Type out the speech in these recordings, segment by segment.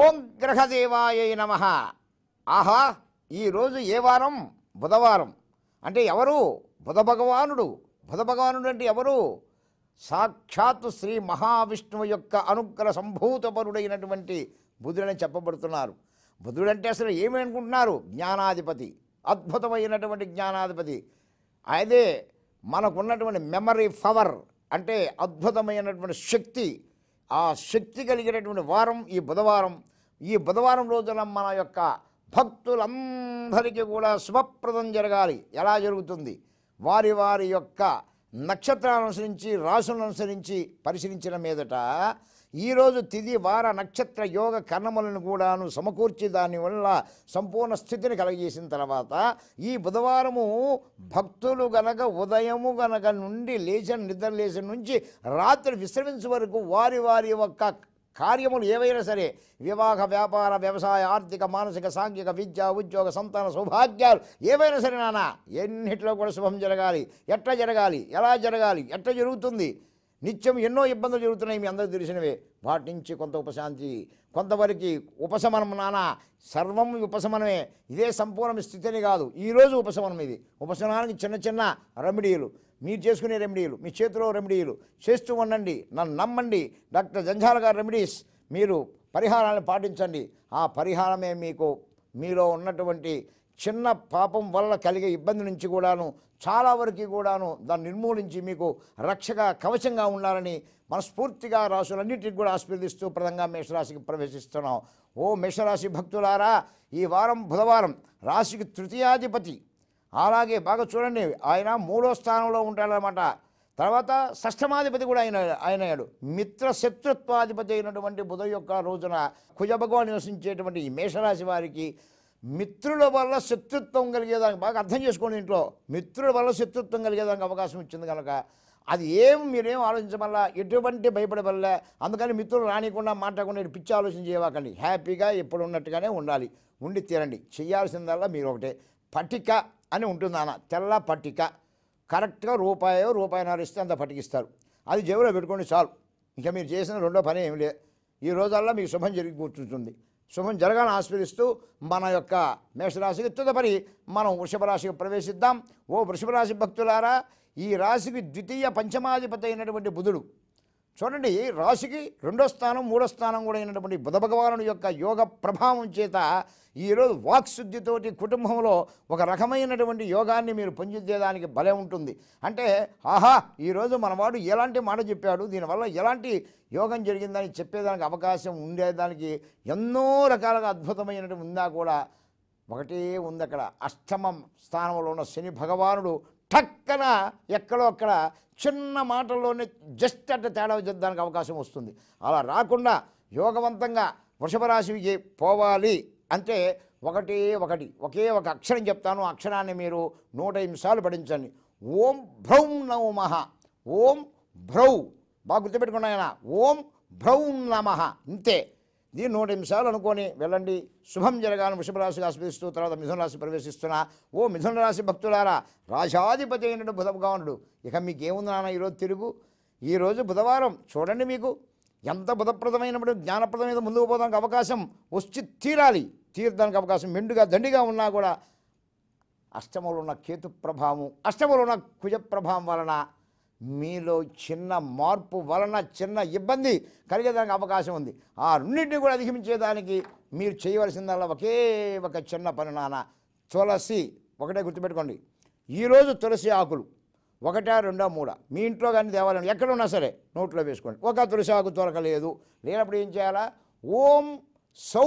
ఓం గ్రహదేవాయ నమ ఆహా ఈరోజు ఏ వారం బుధవారం అంటే ఎవరు బుధ భగవానుడు బుధ భగవానుడు అంటే ఎవరు సాక్షాత్తు శ్రీ మహావిష్ణువు యొక్క అనుగ్రహ సంభూతపరుడైనటువంటి బుధుడని చెప్పబడుతున్నారు బుధుడంటే అసలు ఏమి అనుకుంటున్నారు జ్ఞానాధిపతి అద్భుతమైనటువంటి జ్ఞానాధిపతి అదే మనకున్నటువంటి మెమరీ పవర్ అంటే అద్భుతమైనటువంటి శక్తి ఆ శక్తి కలిగినటువంటి వారం ఈ బుధవారం ఈ బుధవారం రోజున మన యొక్క భక్తులందరికీ కూడా శుభప్రదం జరగాలి ఎలా జరుగుతుంది వారి వారి యొక్క నక్షత్రాలను అనుసరించి రాసులను అనుసరించి పరిశీలించిన మీదట ఈరోజు తిది వార నక్షత్ర యోగ కర్ణములను కూడాను సమకూర్చి దానివల్ల సంపూర్ణ స్థితిని కలగజేసిన తర్వాత ఈ బుధవారము భక్తులు గనక ఉదయము గనక నుండి లేచిన నిద్ర లేచిన నుంచి రాత్రి విశ్రమించే వరకు వారి వారి యొక్క కార్యములు ఏవైనా సరే వివాహ వ్యాపార వ్యవసాయ ఆర్థిక మానసిక సాంఘిక విద్య ఉద్యోగ సంతాన సౌభాగ్యాలు ఏవైనా సరే నానా ఎన్నిట్లో కూడా శుభం జరగాలి ఎట్లా జరగాలి ఎలా జరగాలి ఎట్లా జరుగుతుంది నిత్యం ఎన్నో ఇబ్బందులు జరుగుతున్నాయి మీ అందరికీ తెలిసినవే వాటి నుంచి కొంత ఉపశాంతి కొంతవరకు ఉపశమనం నానా సర్వం ఉపశమనమే ఇదే సంపూర్ణ స్థితిని కాదు ఈరోజు ఉపశమనం ఇది ఉపశమనానికి చిన్న చిన్న రెమెడీలు మీరు చేసుకునే రెమెడీలు మీ చేతిలో రెమెడీలు చేస్తూ ఉండండి నన్ను నమ్మండి డాక్టర్ జంజాల గారు రెమెడీస్ మీరు పరిహారాన్ని పాటించండి ఆ పరిహారమే మీకు మీలో ఉన్నటువంటి చిన్న పాపం వల్ల కలిగే ఇబ్బంది నుంచి కూడాను చాలా వరకు కూడాను దాన్ని నిర్మూలించి మీకు రక్షగా కవచంగా ఉండాలని మనస్ఫూర్తిగా రాసులన్నిటికి కూడా ఆస్వాదిస్తూ ప్రదంగా మేషరాశికి ప్రవేశిస్తున్నాం ఓ మేషరాశి భక్తులారా ఈ వారం బుధవారం రాశికి తృతీయాధిపతి అలాగే బాగా చూడండి ఆయన మూడో స్థానంలో ఉంటాడనమాట తర్వాత షష్ఠమాధిపతి కూడా ఆయన ఆయన అయ్యాడు మిత్రశత్రుత్వాధిపతి అయినటువంటి బుధ యొక్క రోజున కుజ భగవాన్ నివసించేటువంటి ఈ మేషరాశి వారికి మిత్రుల వల్ల శత్రుత్వం కలిగేదానికి బాగా అర్థం చేసుకోండి ఇంట్లో మిత్రుల వల్ల శత్రుత్వం కలిగేదానికి అవకాశం ఇచ్చింది కనుక అది ఏం మీరేం ఆలోచించమల్లా ఎటువంటి భయపడవల్లా అందుకని మిత్రులు రానికుండా మాట్లాడకుండా పిచ్చి ఆలోచన చేయవాకండి హ్యాపీగా ఎప్పుడు ఉన్నట్టుగానే ఉండాలి ఉండి తీరండి చేయాల్సిందల్లా మీరు ఒకటే పట్టిక అని ఉంటుంది తెల్ల పట్టిక కరెక్ట్గా రూపాయో రూపాయిన్నర ఇస్తే అంత పట్టికిస్తారు అది జేబులో పెట్టుకోండి చాలు ఇంకా మీరు చేసిన రెండో పని ఏమి లేదు ఈ రోజాల్లో మీకు శుభం జరిగి కూర్చుంటుంది శుభం జరగాలని ఆస్పిరిస్తూ మన యొక్క మేషరాశికి తుదపరి మనం వృషభ రాశికి ప్రవేశిద్దాం ఓ వృషభ రాశి భక్తులారా ఈ రాశికి ద్వితీయ పంచమాధిపతి అయినటువంటి బుధుడు చూడండి రాశికి రెండో స్థానం మూడో స్థానం కూడా అయినటువంటి బుధ భగవానుడి యొక్క యోగ ప్రభావం చేత ఈరోజు వాక్శుద్ధితోటి కుటుంబంలో ఒక రకమైనటువంటి యోగాన్ని మీరు పొందించేదానికి బలం ఉంటుంది అంటే ఆహా ఈరోజు మనవాడు ఎలాంటి మాట చెప్పాడు దీనివల్ల ఎలాంటి యోగం జరిగిందని చెప్పేదానికి అవకాశం ఉండేదానికి ఎన్నో రకాలుగా అద్భుతమైనటువంటి ఉందా కూడా ఒకటే ఉంది అక్కడ అష్టమం స్థానంలో ఉన్న శని భగవానుడు టక్కన ఎక్కడో అక్కడ చిన్న మాటల్లోనే జస్ట్ అట్ట తేడా చేద్దానికి అవకాశం వస్తుంది అలా రాకుండా యోగవంతంగా వృషభ రాశికి పోవాలి అంటే ఒకటే ఒకటి ఒకే ఒక అక్షరం చెప్తాను అక్షరాన్ని మీరు నూట నిమిషాలు పఠించండి ఓం భ్రౌం మహ ఓం భ్రౌ బాగా గుర్తుపెట్టుకున్నాయన ఓం భ్రౌం నమ అంతే దీన్ని నూట నిమిషాలు అనుకొని వెళ్ళండి శుభం జరగాలని రాశిగా స్మరిస్తూ తర్వాత మిథున రాశి ప్రవేశిస్తున్నా ఓ మిథున రాశి భక్తులారా రాజాధిపతి అయినటువంటి బుధభగవానుడు ఇక మీకేముంది నాన్న ఈరోజు తిరుగు ఈరోజు బుధవారం చూడండి మీకు ఎంత బుధప్రదమైనప్పుడు జ్ఞానప్రదమైన ముందుకు పోవడానికి అవకాశం వచ్చి తీరాలి తీరడానికి అవకాశం మెండుగా దండిగా ఉన్నా కూడా అష్టమంలో ఉన్న కేతు ప్రభావం అష్టములో ఉన్న కుజ ప్రభావం వలన మీలో చిన్న మార్పు వలన చిన్న ఇబ్బంది కలిగేదానికి అవకాశం ఉంది ఆ రెండింటిని కూడా అధిగమించేదానికి మీరు చేయవలసిందల్లా ఒకే ఒక చిన్న పని నాన్న తులసి ఒకటే గుర్తుపెట్టుకోండి ఈరోజు తులసి ఆకులు ఒకటా రెండో మూడా మీ ఇంట్లో కానీ దేవాలయం ఎక్కడున్నా సరే నోట్లో వేసుకోండి ఒక తులసి ఆకు దొరకలేదు లేనప్పుడు ఏం చేయాలా ఓం సౌ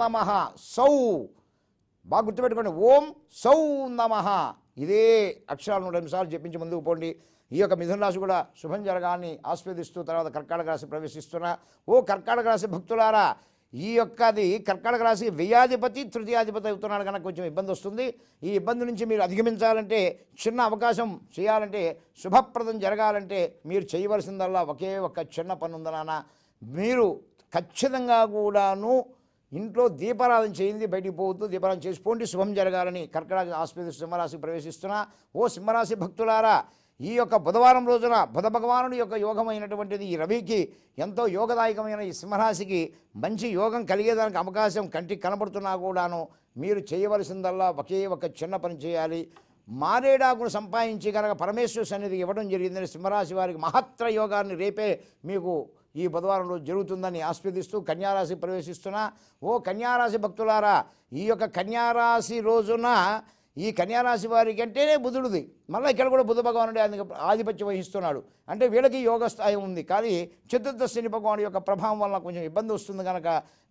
నమ సౌ బాగా గుర్తుపెట్టుకోండి ఓం సౌ నమ ఇదే అక్షరాలు రెండు నిమిషాలు జపించి ముందుకు పోండి ఈ యొక్క మిథున రాశి కూడా శుభం జరగాన్ని ఆస్వాదిస్తూ తర్వాత కర్కాటక రాశి ప్రవేశిస్తున్న ఓ కర్కాటక రాశి భక్తులారా ఈ యొక్కది కర్కాటక రాశి వ్యయాధిపతి తృతీయాధిపతి అవుతున్నాడు కనుక కొంచెం ఇబ్బంది వస్తుంది ఈ ఇబ్బంది నుంచి మీరు అధిగమించాలంటే చిన్న అవకాశం చేయాలంటే శుభప్రదం జరగాలంటే మీరు చేయవలసిందల్లా ఒకే ఒక్క చిన్న పని ఉందనాన్న మీరు ఖచ్చితంగా కూడాను ఇంట్లో దీపారాధన చేయింది బయటికి పోవద్దు దీపారాధన చేసుకోండి శుభం జరగాలని కర్కరాశి ఆస్పత్రి సింహరాశికి ప్రవేశిస్తున్న ఓ సింహరాశి భక్తులారా ఈ యొక్క బుధవారం రోజున బుధ భగవానుడి యొక్క యోగమైనటువంటిది ఈ రవికి ఎంతో యోగదాయకమైన ఈ సింహరాశికి మంచి యోగం కలిగేదానికి అవకాశం కంటికి కనబడుతున్నా కూడాను మీరు చేయవలసిందల్లా ఒకే ఒక చిన్న పని చేయాలి మారేడాకును సంపాదించి కనుక పరమేశ్వర సన్నిధి ఇవ్వడం జరిగిందని సింహరాశి వారికి మహత్తర యోగాన్ని రేపే మీకు ఈ బుధవారం రోజు జరుగుతుందని ఆస్వాదిస్తూ కన్యారాశి ప్రవేశిస్తున్నా ఓ కన్యారాశి భక్తులారా ఈ యొక్క కన్యారాశి రోజున ఈ కన్యారాశి వారికి అంటేనే బుధుడిది మళ్ళీ ఇక్కడ కూడా బుధ భగవానుడే ఆయన ఆధిపత్యం వహిస్తున్నాడు అంటే వీళ్ళకి యోగ స్థాయి ఉంది కానీ చతుర్థ శని భగవాను యొక్క ప్రభావం వల్ల కొంచెం ఇబ్బంది వస్తుంది కనుక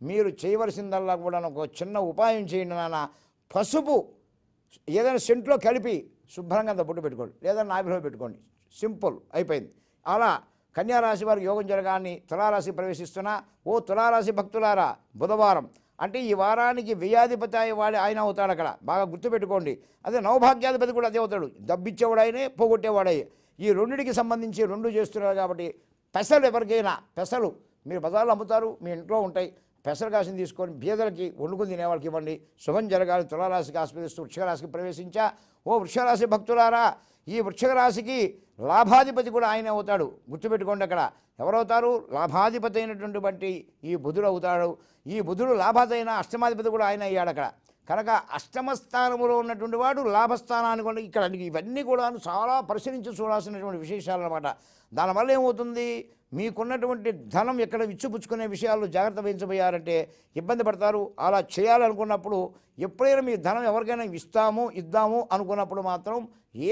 మీరు చేయవలసిందల్లా కూడా ఒక చిన్న ఉపాయం చేయండి నాన్న పసుపు ఏదైనా సెంట్లో కలిపి శుభ్రంగా అంత బొట్టు పెట్టుకోండి లేదా నాభిలో పెట్టుకోండి సింపుల్ అయిపోయింది అలా కన్యారాశి వారికి యోగం జరగాన్ని తులారాశి ప్రవేశిస్తున్నా ఓ తులారాశి భక్తులారా బుధవారం అంటే ఈ వారానికి వ్యయాధిపతి వాడి ఆయన అవుతాడు అక్కడ బాగా గుర్తుపెట్టుకోండి అదే నవభాగ్యాధిపతి కూడా అదే అవుతాడు డబ్బిచ్చేవాడు ఆయనే పోగొట్టేవాడయ్యే ఈ రెండుకి సంబంధించి రెండు చేస్తున్నారు కాబట్టి పెసలు ఎవరికైనా పెసలు మీరు బజార్లు అమ్ముతారు మీ ఇంట్లో ఉంటాయి పెసలు కాసిన తీసుకొని బీదలకి వండుకుని తినేవాళ్ళకి ఇవ్వండి శుభం జరగాలి తులారాశికి ఆస్వాదిస్తూ వృక్షరాశికి ప్రవేశించా ఓ వృక్షరాశి భక్తులారా ఈ వృక్షక రాశికి లాభాధిపతి కూడా ఆయనే అవుతాడు గుర్తుపెట్టుకోండి అక్కడ ఎవరవుతారు లాభాధిపతి అయినటువంటి బట్టి ఈ బుధుడు అవుతాడు ఈ బుధుడు అయిన అష్టమాధిపతి కూడా ఆయన అయ్యాడు అక్కడ కనుక అష్టమస్థానములో ఉన్నటువంటి వాడు లాభస్థానాన్ని కూడా ఇక్కడ ఇవన్నీ కూడా చాలా పరిశీలించి చూడాల్సినటువంటి విశేషాలు అనమాట దానివల్ల ఏమవుతుంది మీకున్నటువంటి ధనం ఎక్కడ విచ్చుపుచ్చుకునే విషయాల్లో జాగ్రత్త వహించబోయారంటే ఇబ్బంది పడతారు అలా చేయాలనుకున్నప్పుడు ఎప్పుడైనా మీ ధనం ఎవరికైనా ఇస్తాము ఇద్దాము అనుకున్నప్పుడు మాత్రం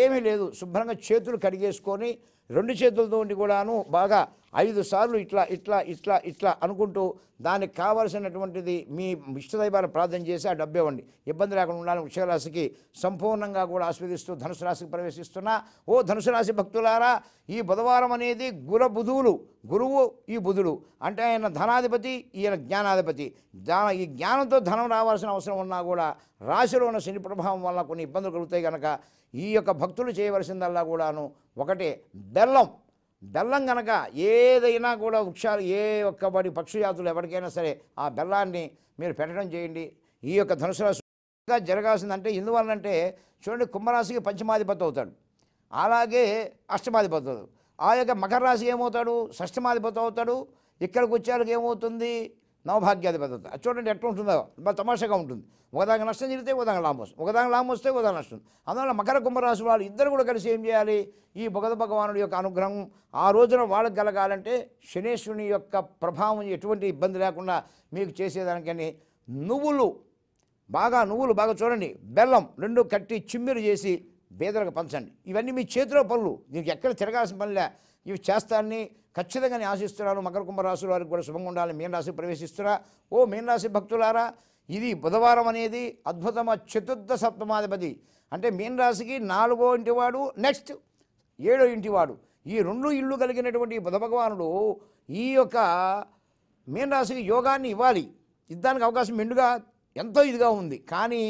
ఏమీ లేదు శుభ్రంగా చేతులు కడిగేసుకొని రెండు చేతులతో ఉండి కూడాను బాగా ఐదు సార్లు ఇట్లా ఇట్లా ఇట్లా ఇట్లా అనుకుంటూ దానికి కావలసినటువంటిది మీ ఇష్టదైవాన్ని ప్రార్థన చేసి ఆ డబ్బు ఇవ్వండి ఇబ్బంది లేకుండా ఉండాలని వృక్షరాశికి సంపూర్ణంగా కూడా ఆస్వాదిస్తూ ధనుసు రాశికి ప్రవేశిస్తున్నా ఓ ధనుసు రాశి భక్తులారా ఈ బుధవారం అనేది గుర బుధువులు గురువు ఈ బుధుడు అంటే ఆయన ధనాధిపతి ఈయన జ్ఞానాధిపతి జ్ఞాన ఈ జ్ఞానంతో ధనం రావాల్సిన అవసరం ఉన్నా కూడా రాశిలో ఉన్న శని ప్రభావం వల్ల కొన్ని ఇబ్బందులు కలుగుతాయి కనుక ఈ యొక్క భక్తులు చేయవలసిందల్లా కూడాను ఒకటి బెల్లం బెల్లం కనుక ఏదైనా కూడా వృక్షాలు ఏ ఒక్క వాడి పక్షుజాతులు ఎవరికైనా సరే ఆ బెల్లాన్ని మీరు పెట్టడం చేయండి ఈ యొక్క ధనుసు రాశిగా జరగాల్సిందంటే ఎందువల్లంటే చూడండి కుంభరాశికి పంచమాధిపతి అవుతాడు అలాగే అష్టమాధిపతి అవుతాడు ఆ యొక్క మకర రాశికి ఏమవుతాడు షష్టమాధిపతి అవుతాడు ఇక్కడికి వచ్చేళ్ళకి ఏమవుతుంది నవభాగ్యాది అవుతుంది అది చూడండి ఎట్లా ఉంటుందో బాగా తమాషాగా ఉంటుంది ఒకదానికి నష్టం జరిగితే ఒకదానికి లాభం వస్తుంది ఒకదానికి లాభం వస్తే ఒకదా నష్టం అందువల్ల మకర కుంభరాశి వాళ్ళు ఇద్దరు కూడా కలిసి ఏం చేయాలి ఈ భగత భగవానుడి యొక్క అనుగ్రహం ఆ రోజున వాళ్ళకి కలగాలంటే శనేశ్వరుని యొక్క ప్రభావం ఎటువంటి ఇబ్బంది లేకుండా మీకు చేసేదానికని నువ్వులు బాగా నువ్వులు బాగా చూడండి బెల్లం రెండు కట్టి చిమ్మిరు చేసి బేదలకు పంచండి ఇవన్నీ మీ చేతిలో పనులు మీకు ఎక్కడ తిరగాల్సిన పనిలే ఇవి చేస్తారని ఖచ్చితంగా నేను ఆశిస్తున్నాను మకర కుంభరాశుల వారికి కూడా శుభంగా ఉండాలి మీనరాశి ప్రవేశిస్తురా ఓ మీనరాశి భక్తులారా ఇది బుధవారం అనేది అద్భుతమ చతుర్థ సప్తమాధిపతి అంటే మీనరాశికి నాలుగో ఇంటివాడు నెక్స్ట్ ఏడో ఇంటివాడు ఈ రెండు ఇళ్ళు కలిగినటువంటి బుధ భగవానుడు ఈ యొక్క మీనరాశికి యోగాన్ని ఇవ్వాలి ఇద్దానికి అవకాశం మెండుగా ఎంతో ఇదిగా ఉంది కానీ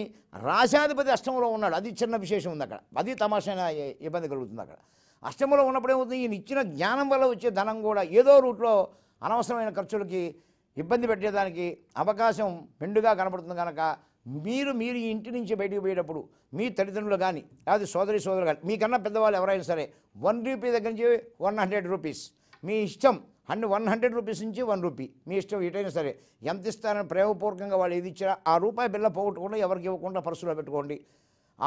రాశాధిపతి అష్టంలో ఉన్నాడు అది చిన్న విశేషం ఉంది అక్కడ అది తమాషైన ఇబ్బంది కలుగుతుంది అక్కడ అష్టములో ఉన్నప్పుడు ఏమవుతుంది ఈయన ఇచ్చిన జ్ఞానం వల్ల వచ్చే ధనం కూడా ఏదో రూట్లో అనవసరమైన ఖర్చులకి ఇబ్బంది పెట్టేదానికి అవకాశం మెండుగా కనబడుతుంది కనుక మీరు మీరు ఈ ఇంటి నుంచి బయటకు పోయేటప్పుడు మీ తల్లిదండ్రులు కానీ అది సోదరి సోదరు కానీ మీకన్నా పెద్దవాళ్ళు ఎవరైనా సరే వన్ రూపీ దగ్గర నుంచి వన్ హండ్రెడ్ రూపీస్ మీ ఇష్టం అండ్ వన్ హండ్రెడ్ రూపీస్ నుంచి వన్ రూపీ మీ ఇష్టం ఎటైనా సరే ఎంత ఇస్తారని ప్రేమపూర్వకంగా వాళ్ళు ఏది ఇచ్చారా ఆ రూపాయి బిల్ల పోగొట్టుకుండా ఎవరికి ఇవ్వకుండా పర్సులో పెట్టుకోండి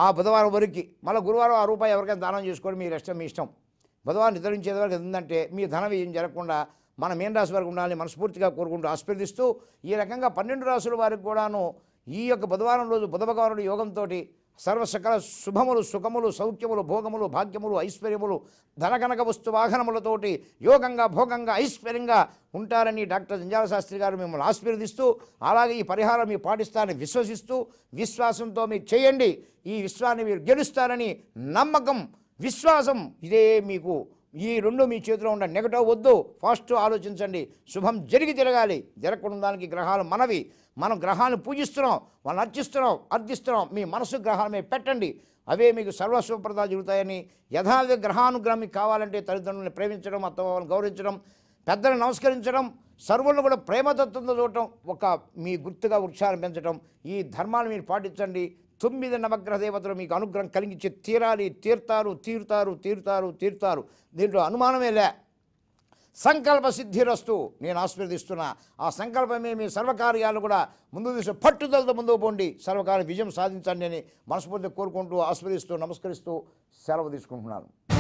ఆ బుధవారం వరకు మళ్ళీ గురువారం ఆ రూపాయి ఎవరికైనా దానం చేసుకోవడం మీరు ఇష్టం మీ ఇష్టం బుధవారం నిద్రించేది వరకు ఏంటంటే మీ ధన వ్యయం జరగకుండా మన మీన రాశి వరకు ఉండాలని మనస్ఫూర్తిగా కోరుకుంటూ ఆస్వాదిస్తూ ఈ రకంగా పన్నెండు రాసుల వారికి కూడాను ఈ యొక్క బుధవారం రోజు బుధ భగవానుడు యోగంతో సర్వసకల శుభములు సుఖములు సౌఖ్యములు భోగములు భాగ్యములు ఐశ్వర్యములు ధనగనక వస్తు వాహనములతోటి యోగంగా భోగంగా ఐశ్వర్యంగా ఉంటారని డాక్టర్ జంజాల శాస్త్రి గారు మిమ్మల్ని ఆశీర్వదిస్తూ అలాగే ఈ పరిహారం మీరు పాటిస్తారని విశ్వసిస్తూ విశ్వాసంతో మీరు చేయండి ఈ విశ్వాన్ని మీరు గెలుస్తారని నమ్మకం విశ్వాసం ఇదే మీకు ఈ రెండు మీ చేతిలో ఉండ నెగటివ్ వద్దు ఫాస్ట్ ఆలోచించండి శుభం జరిగి జరగాలి జరగకుండా దానికి గ్రహాలు మనవి మనం గ్రహాలను పూజిస్తున్నాం వాళ్ళని అర్చిస్తున్నాం అర్థిస్తున్నాం మీ మనసు గ్రహాల పెట్టండి అవే మీకు సర్వశుభప్రదాలు జరుగుతాయని యథావిధ గ్రహానుగ్రహం మీకు కావాలంటే తల్లిదండ్రులను ప్రేమించడం అత్తవాళ్ళని గౌరవించడం పెద్దలను నమస్కరించడం సర్వులను కూడా ప్రేమతత్వంతో చూడటం ఒక మీ గుర్తుగా వృక్షాలను పెంచడం ఈ ధర్మాలు మీరు పాటించండి తొమ్మిది నవగ్రహ దేవతలు మీకు అనుగ్రహం కలిగించి తీరాలి తీర్తారు తీరుతారు తీరుతారు తీరుతారు దీంట్లో అనుమానమే లే సంకల్ప సిద్ధిరస్తు నేను ఆస్వాదిస్తున్నా ఆ సంకల్పమే మీ సర్వకార్యాలు కూడా ముందు తీసు పట్టుదలతో ముందుకు పోండి సర్వకార్య విజయం సాధించండి అని మనస్ఫూర్తి కోరుకుంటూ ఆస్వాదిస్తూ నమస్కరిస్తూ సెలవు తీసుకుంటున్నాను